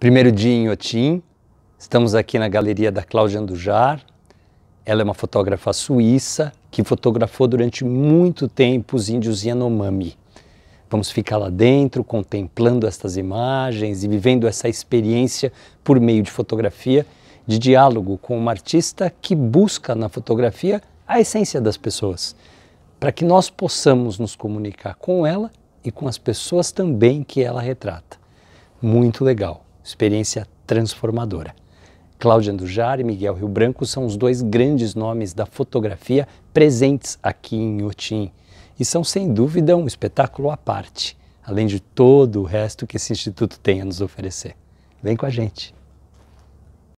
Primeiro dia em Otim, estamos aqui na galeria da Cláudia Andujar. Ela é uma fotógrafa suíça que fotografou durante muito tempo os índios Yanomami. Vamos ficar lá dentro, contemplando estas imagens e vivendo essa experiência por meio de fotografia, de diálogo com uma artista que busca na fotografia a essência das pessoas, para que nós possamos nos comunicar com ela e com as pessoas também que ela retrata. Muito legal experiência transformadora. Cláudia Andujar e Miguel Rio Branco são os dois grandes nomes da fotografia presentes aqui em Otim e são sem dúvida um espetáculo à parte, além de todo o resto que esse instituto tem a nos oferecer. Vem com a gente!